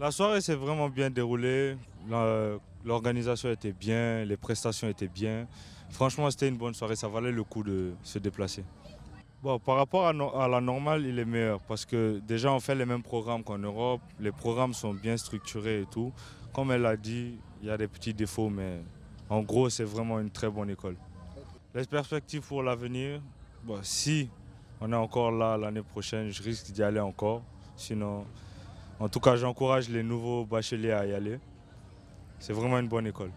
La soirée s'est vraiment bien déroulée. L'organisation était bien, les prestations étaient bien. Franchement, c'était une bonne soirée. Ça valait le coup de se déplacer. Bon, par rapport à, la normale, il est meilleur parce que déjà on fait les mêmes programmes qu'en Europe. Les programmes sont bien structurés et tout. Comme elle l'a dit, il y a des petits défauts, mais en gros, c'est vraiment une très bonne école. Les perspectives pour l'avenir, si on est encore là l'année prochaine, je risque d'y aller encore. Sinon, en tout cas, j'encourage les nouveaux bacheliers à y aller. C'est vraiment une bonne école.